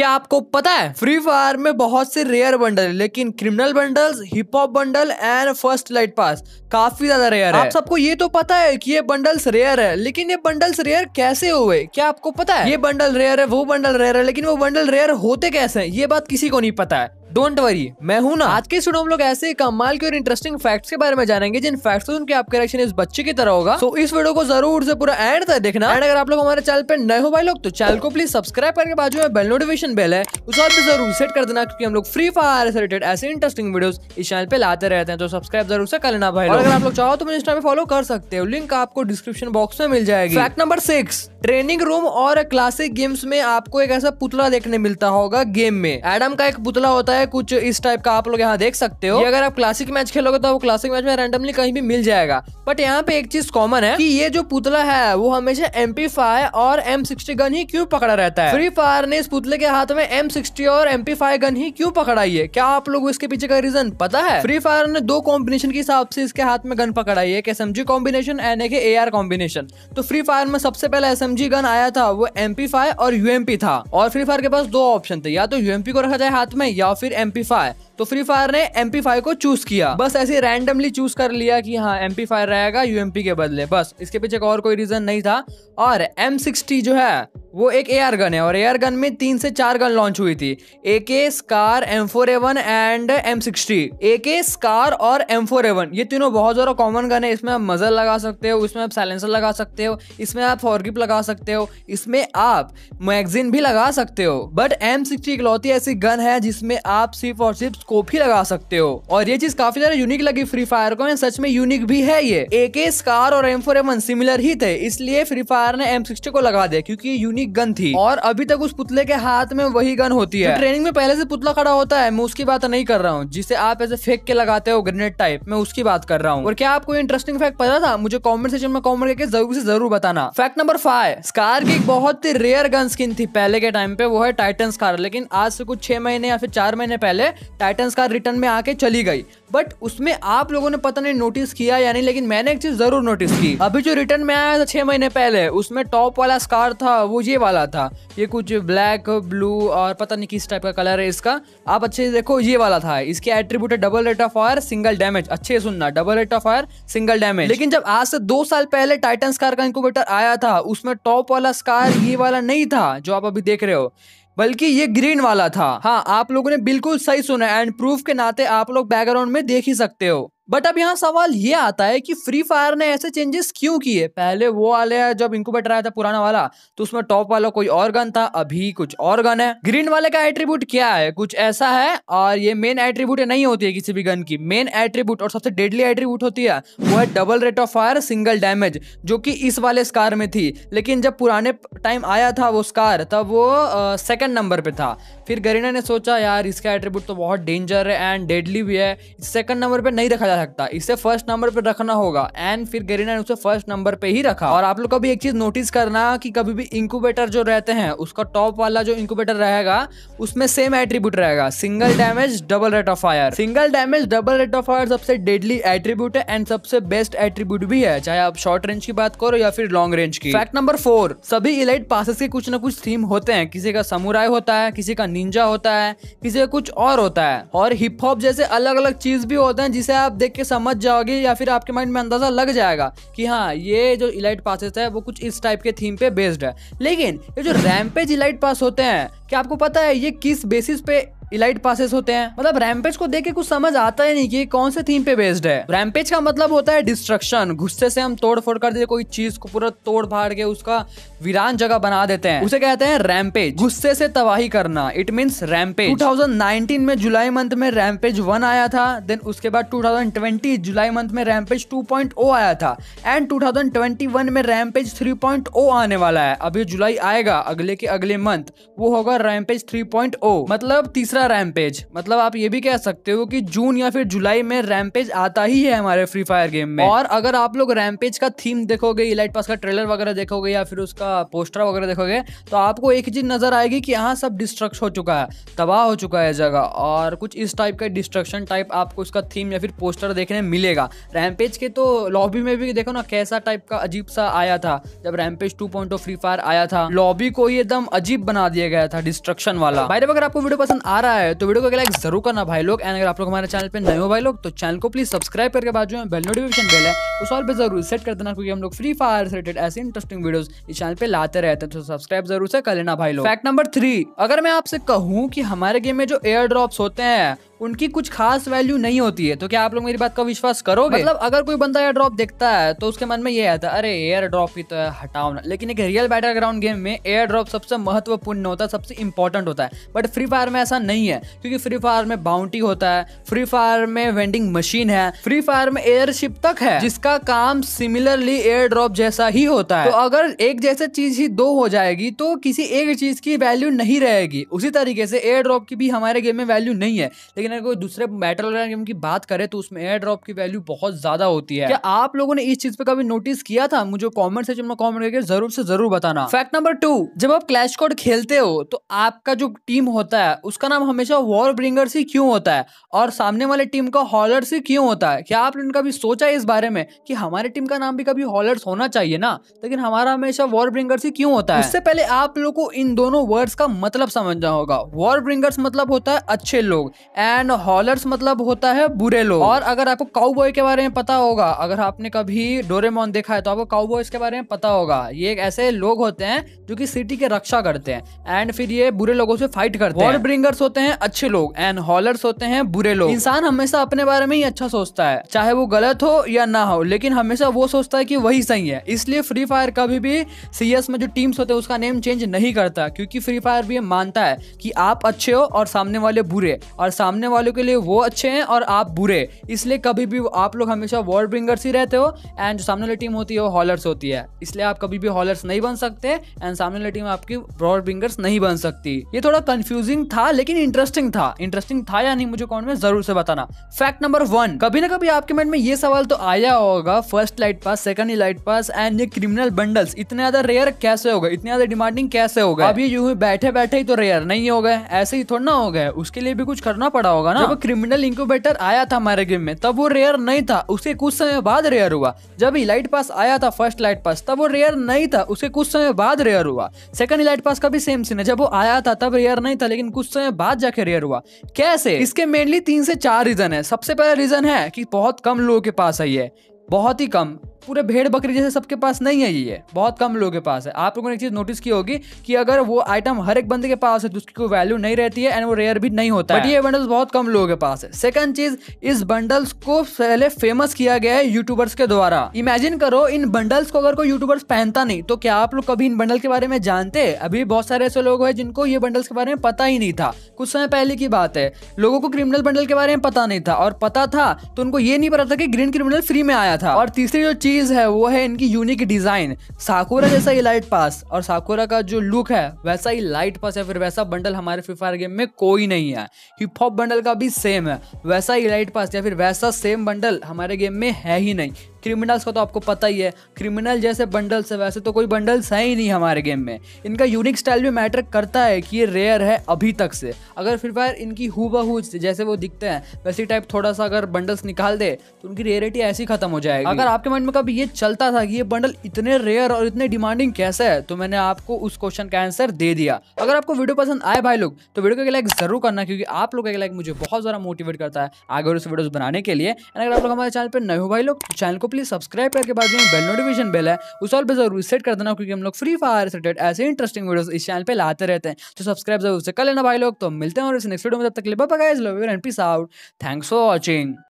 क्या आपको पता है फ्री फायर में बहुत से रेयर बंडल लेकिन criminal bundles hip hop bundle and first light pass काफी ज्यादा रेयर है आप सबको ये तो पता है कि ये बंडल्स रेयर है लेकिन ये बंडल्स रेयर कैसे हुए क्या आपको पता है ये बंडल रेयर है वो बंडल रेयर है लेकिन वो बंडल रेयर होते कैसे हैं ये बात किसी को नहीं पता है डोंट वरी मैं हूँ ना आज के स्टूडियो हम लोग ऐसे कमाल के और इंटरेस्टिंग फैक्ट्स के बारे में जानेंगे जिन फैक्ट्स को उनके आपके रिएक्शन इस बच्चे की तरह होगा तो so, इस वीडियो को जरूर से पूरा एंड तक देखना एंड अगर आप लोग हमारे चैनल पर नए हो भाई लोग तो चैनल को प्लीज सब्सक्राइब करके बाजू में बेल नोटिफिकेशन बेल है उस आप जरूर सेट कर देना क्योंकि हम लोग फ्री फायर से रिलेटेड ऐसे इंटरेस्टिंग वीडियो इस चैनल पे लाते रहते हैं तो सब्सक्राइब जरूर से कर लेना भाई अगर आप लोग चाहो तो मुझे इंस्टा में फॉलो कर सकते हो लिंक आपको डिस्क्रिप्शन बॉक्स में मिल जाएगी fact number six training room और क्लासिक गेम्स में आपको एक ऐसा पुतला देखने मिलता होगा गेम में एडम का एक पुतला होता है कुछ इस टाइप का आप लोग यहाँ देख सकते हो अगर आप क्लासिक मैच खेलोगे तो क्लासिक मैच में रैंडमली कहीं भी मिल जाएगा बट यहाँ पे एक चीज कॉमन है कि ये जो पुतला है वो हमेशा एम और एम गन ही क्यों पकड़ा रहता है फ्री फायर ने इस पुतले के हाथ में एम और एम गन ही क्यों पकड़ाई है क्या आप लोग इसके पीछे का रीजन पता है फ्री फायर ने दो कॉम्बिनेशन के हिसाब से इसके हाथ में गन पकड़ाई है एक एस कॉम्बिनेशन एंड एक ए कॉम्बिनेशन तो फ्री फायर में सबसे पहले एस एम गन आया था वो एम और यू था और फ्री फायर के पास दो ऑप्शन थे या तो यू को रखा जाए हाथ में या फिर एम तो फ्री फायर ने एम को चूज किया बस ऐसे रैंडमली चूज कर लिया कि हाँ एम रहेगा यूएमपी के बदले बस इसके पीछे और कोई रीजन नहीं था और एम जो है वो एक एयर गन है और एयर गन में तीन से चार गन लॉन्च हुई थी A K scar M four A one and M sixty A K scar और एम फोर एवन ये तीनों बहुत ज़्यादा कॉमन गन है इसमें आप मजर लगा सकते हो इसमें आप साइलेंसर लगा सकते हो इसमें आप फॉरग्रिप लगा सकते हो इसमें आप मैगजीन भी लगा सकते हो बट एम सिक्सटी इकलौती ऐसी गन है जिसमें आप सिर्फ और सिर्फ स्कोप ही लगा सकते हो और ये चीज काफी ज्यादा यूनिक लगी फ्री फायर को सच में यूनिक भी है ये ए के स्कार और एम फोर एवन सिमिलर ही थे इसलिए फ्री फायर ने एम सिक्सटी को लगा दिया क्योंकि यूनिक अपनी गन थी और अभी तक उस पुतले के हाथ में वही गन होती है तो ट्रेनिंग में पहले से पुतला खड़ा होता है मैं उसकी बात नहीं कर रहा हूँ जिसे आप ऐसे फेंक के लगाते हो ग्रेनेड टाइप मैं उसकी बात कर रहा हूँ और क्या आपको इंटरेस्टिंग फैक्ट पता था मुझे कॉमेंट सेक्शन में कॉमेंट करके जरूर से जरूर बताना फैक्ट नंबर फाइव स्कार की बहुत ही रेयर गन स्किन थी पहले के टाइम पे वो है टाइटन स्कार लेकिन आज से कुछ छह महीने या फिर चार महीने पहले टाइटन स्कार रिटर्न में आके चली गई बट उसमें आप लोगों ने पता नहीं नोटिस किया या नहीं लेकिन मैंने एक चीज जरूर नोटिस की अभी जो रिटर्न में आया था छह महीने पहले उसमें टॉप वाला स्कार था वो ये वाला था ये कुछ ब्लैक ब्लू और पता नहीं किस टाइप का कलर है इसका आप अच्छे से देखो ये वाला था इसके एट्रीब्यूट है double rate of fire single damage अच्छे सुनना double rate of fire single damage लेकिन जब आज से दो साल पहले टाइटन स्कार का इंकोबेटर आया था उसमें टॉप वाला स्कार ये वाला नहीं था जो आप अभी देख रहे हो बल्कि ये ग्रीन वाला था हाँ आप लोगों ने बिल्कुल सही सुना एंड प्रूफ के नाते आप लोग बैकग्राउंड में देख ही सकते हो बट अब यहाँ सवाल ये आता है कि फ्री फायर ने ऐसे चेंजेस क्यों किए पहले वो वाले जब इंक्यूबेटर आया था पुराना वाला तो उसमें टॉप वाला कोई और गन था अभी कुछ और गन है ग्रीन वाले का एट्रीब्यूट क्या है कुछ ऐसा है और ये मेन एट्रीब्यूट नहीं होती है किसी भी गन की मेन एट्रीब्यूट और सबसे डेडली एट्रीब्यूट होती है वो है double rate of fire single damage जो कि इस वाले स्कार में थी लेकिन जब पुराने टाइम आया था वो स्कार तब वो सेकेंड नंबर पे था फिर गरीना ने सोचा यार इसका एट्रीब्यूट तो बहुत डेंजर है एंड डेडली भी है सेकंड नंबर पर नहीं रखा जा सकता इसे फर्स्ट नंबर पर रखना होगा एंड फिर गरीना ने उसे फर्स्ट नंबर पे ही रखा और आप लोग कभी एक चीज नोटिस करना कि कभी भी इंक्यूबेटर जो रहते हैं उसका टॉप वाला जो इंक्यूबेटर रहेगा उसमें सेम एट्रीब्यूट रहेगा single damage double rate of fire single damage double rate of fire सबसे डेडली एट्रीब्यूट है एंड सबसे बेस्ट एट्रीब्यूट भी है चाहे आप शॉर्ट रेंज की बात करो या फिर लॉन्ग रेंज की फैक्ट नंबर फोर सभी इलाइट पासिस के कुछ ना कुछ थीम होते हैं किसी का समुराय होता है किसी का निंजा होता है किसी का कुछ और होता है और हिप हॉप जैसे अलग अलग चीज भी होते हैं जिसे आप देख देख के समझ जाओगे या फिर आपके माइंड में अंदाज़ा लग जाएगा कि हाँ ये जो इलाइट पासेस है वो कुछ इस टाइप के थीम पे बेस्ड है लेकिन ये जो रैम्पेज इलाइट पास होते हैं क्या आपको पता है ये किस बेसिस पे इलाइट पासेस होते हैं मतलब रैमपेज को देख के कुछ समझ आता ही नहीं कि कौन से थीम पे बेस्ड है रैमपेज का मतलब होता है डिस्ट्रक्शन गुस्से से हम तोड़ फोड़ कर देते कोई चीज को पूरा तोड़ फाड़ के उसका वीरान जगह बना देते हैं उसे कहते हैं रैमपेज गुस्से से तबाही करना इट मीन रैमपेज नाइनटीन में जुलाई मंथ में रैमपेज वन आया था देन उसके बाद ट्वेंटी जुलाई मंथ में रैमपेज ओ oh आया था एंड वन में रैमपेज ओ oh आने वाला है अभी जुलाई आएगा अगले के अगले मंथ वो होगा रैमपेज ओ oh। मतलब तीसरा दूसरा रैमपेज मतलब आप ये भी कह सकते हो कि जून या फिर जुलाई में रैमपेज आता ही है हमारे फ्री फायर गेम में और अगर आप लोग रैमपेज का थीम देखोगे इलाइट पास का ट्रेलर वगैरह देखोगे या फिर उसका पोस्टर वगैरह देखोगे तो आपको एक चीज नजर आएगी कि यहाँ सब डिस्ट्रक्ट हो चुका है तबाह हो चुका है जगह और कुछ इस टाइप का डिस्ट्रक्शन टाइप आपको उसका थीम या फिर पोस्टर देखने मिलेगा रैमपेज के तो लॉबी में भी देखो ना कैसा टाइप का अजीब सा आया था जब rampage two point free fire आया था लॉबी को ही एकदम अजीब बना दिया गया था डिस्ट्रक्शन वाला अगर आपको वीडियो पसंद आ रहा मजा है तो वीडियो को लाइक जरूर करना भाई लोग एंड अगर आप लोग हमारे चैनल पर नए हो भाई लोग तो चैनल को प्लीज सब्सक्राइब करके बाजू में बेल नोटिफिकेशन बेल है उस और पर जरूर सेट कर देना क्योंकि हम लोग फ्री फायर से रिलेटेड ऐसे इंटरेस्टिंग वीडियोस इस चैनल पे लाते रहते हैं तो सब्सक्राइब जरूर से कर लेना भाई लोग फैक्ट नंबर थ्री अगर मैं आपसे कहूँ की हमारे गेम में जो एयर ड्रॉप होते हैं उनकी कुछ खास वैल्यू नहीं होती है तो क्या आप लोग मेरी बात का विश्वास करोगे मतलब अगर कोई बंदा एयर ड्रॉप देखता है तो उसके मन में ये आता है अरे एयर ड्रॉप ही तो है हटाओ ना लेकिन एक रियल बैटल ग्राउंड गेम में एयर ड्रॉप सबसे महत्वपूर्ण होता है सबसे इंपॉर्टेंट होता है बट फ्री फायर में ऐसा नहीं है क्योंकि फ्री फायर में बाउंटी होता है फ्री फायर में वेंडिंग मशीन है फ्री फायर में एयरशिप तक है जिसका काम सिमिलरली एयर ड्रॉप जैसा ही होता है तो अगर एक जैसे चीज ही दो हो जाएगी तो किसी एक चीज की वैल्यू नहीं रहेगी उसी तरीके से एयर ड्रॉप की भी हमारे गेम में वैल्यू नहीं है लेकिन लेकिन अगर कोई दूसरे बैटल रॉयल गेम की बात करें तो उसमें एयर ड्रॉप की वैल्यू बहुत ज्यादा होती है क्या आप लोगों ने इस चीज पे कभी नोटिस किया था मुझे कॉमेंट सेक्शन में कॉमेंट करके जरूर से जरूर बताना फैक्ट नंबर टू जब आप क्लैश कोड खेलते हो तो आपका जो टीम होता है उसका नाम हमेशा वॉर ब्रिंगर से क्यों होता है और सामने वाले टीम का हॉलर से क्यों होता है क्या आपने कभी सोचा इस बारे में कि हमारे टीम का नाम भी कभी हॉलर्स होना चाहिए ना लेकिन हमारा हमेशा वॉर ब्रिंगर से क्यों होता है इससे पहले आप लोग को इन दोनों वर्ड्स का मतलब समझना होगा वॉर ब्रिंगर्स मतलब होता है अच्छे लोग एयर एंड हॉलर्स मतलब होता है बुरे लोग और अगर आपको काउबॉय के बारे में पता होगा अगर आपने कभी डोरेमोन देखा है तो आपको काउबॉयज के बारे में पता होगा ये एक ऐसे लोग होते हैं जो की सिटी की रक्षा करते हैं एंड फिर ये बुरे लोगों से फाइट करते हैं ब्रिंगर्स होते हैं अच्छे लोग एंड हॉलर्स होते हैं बुरे लोग इंसान हमेशा अपने बारे में ही अच्छा सोचता है चाहे वो गलत हो या ना हो लेकिन हमेशा वो सोचता है कि वही सही है इसलिए फ्री फायर कभी भी सीएस में जो टीम्स होते हैं उसका नेम चेंज नहीं करता क्योंकि फ्री फायर भी मानता है कि आप अच्छे हो और सामने वाले बुरे और सामने वालों के लिए वो अच्छे हैं और आप बुरे इसलिए कभी भी आप लोग हमेशा वॉल ब्रिंगर्स ही रहते हो एंड जो सामने वाली टीम होती है वो हॉलर्स होती है इसलिए आप कभी भी हॉलर्स नहीं बन सकते एंड सामने वाली टीम आपकी वॉल ब्रिंगर्स नहीं बन सकती ये थोड़ा कंफ्यूजिंग था लेकिन इंटरेस्टिंग था इंटरेस्टिंग था या नहीं मुझे कॉमेंट में जरूर से बताना फैक्ट नंबर वन कभी ना कभी आपके माइंड में ये सवाल तो आया होगा first light pass second light pass and ये क्रिमिनल बंडल्स इतने ज्यादा रेयर कैसे हो गए इतने ज्यादा डिमांडिंग कैसे हो गए अब ये बैठे बैठे ही तो रेयर नहीं हो गए ऐसे ही थोड़ा ना हो गए उसके लिए भी कुछ करना पड़ा पता होगा ना जब क्रिमिनल इंक्यूबेटर आया था हमारे गेम में तब वो रेयर नहीं था उसके कुछ समय बाद रेयर हुआ जब इलाइट पास आया था फर्स्ट लाइट पास तब वो रेयर नहीं था उसके कुछ समय बाद रेयर हुआ सेकंड इलाइट पास का भी सेम सीन है जब वो आया था तब रेयर नहीं था लेकिन कुछ समय बाद जाके रेयर हुआ कैसे इसके मेनली तीन से चार रीजन है सबसे पहला रीजन है की बहुत कम लोगों के पास आई है बहुत ही कम पूरे भेड़ बकरी जैसे सबके पास नहीं है ये बहुत कम लोगों के पास है आप लोगों ने एक चीज नोटिस की होगी कि अगर वो आइटम हर एक बंदे के पास है तो उसकी कोई वैल्यू नहीं रहती है एंड वो रेयर भी नहीं होता बट ये बंडल्स बहुत कम लोगों के पास है सेकंड चीज इस बंडल्स को पहले फेमस किया गया है यूट्यूबर्स के द्वारा इमेजिन करो इन बंडल्स को अगर कोई यूट्यूबर्स पहनता नहीं तो क्या आप लोग कभी इन बंडल के बारे में जानते अभी बहुत सारे ऐसे लोग हैं जिनको ये बंडल्स के बारे में पता ही नहीं था कुछ समय पहले की बात है लोगों को क्रिमिनल बंडल के बारे में पता नहीं था और पता था तो उनको ये नहीं पता था कि ग्रीन क्रिमिनल फ्री में आया था और तीसरी जो चीज चीज़ है वो है इनकी यूनिक डिज़ाइन साकुरा जैसा ही लाइट पास और साकुरा का जो लुक है वैसा ही लाइट पास या फिर वैसा बंडल हमारे फ्री फायर गेम में कोई नहीं है हिप हॉप बंडल का भी सेम है वैसा ही लाइट पास या फिर वैसा सेम बंडल हमारे गेम में है ही नहीं क्रिमिनल्स का तो आपको पता ही है क्रिमिनल जैसे बंडल्स है वैसे तो कोई बंडल्स है ही नहीं हमारे गेम में इनका यूनिक स्टाइल भी मैटर करता है कि ये रेयर है अभी तक से अगर फ्री फायर इनकी हु बहू जैसे वो दिखते हैं वैसी टाइप थोड़ा सा अगर बंडल्स निकाल दे तो उनकी रेयरिटी ऐसी खत्म हो जाएगी अगर आपके माइंड में कभी ये चलता था कि ये बंडल इतने रेयर और इतने डिमांडिंग कैसे है तो मैंने आपको उस क्वेश्चन का आंसर दे दिया अगर आपको वीडियो पसंद आए भाई लोग तो वीडियो का लाइक जरूर करना क्योंकि आप लोग एक लाइक मुझे बहुत ज़्यादा मोटिवेट करता है आगे और वीडियो बनाने के लिए अगर आप लोग हमारे चैनल पर नए हो भाई लोग चैनल तो को प्लीज़ सब्सक्राइब करके बाद में बेल नोटिफिकेशन बेल है उस ऑल पर जरूर सेट कर देना क्योंकि हम लोग फ्री फायर रिलेटेड ऐसे इंटरेस्टिंग वीडियोस इस चैनल पे लाते रहते हैं तो सब्सक्राइब जरूर से कर लेना भाई लोग तो मिलते हैं और इस नेक्स्ट वीडियो में तब तक लिए peace out thanks for watching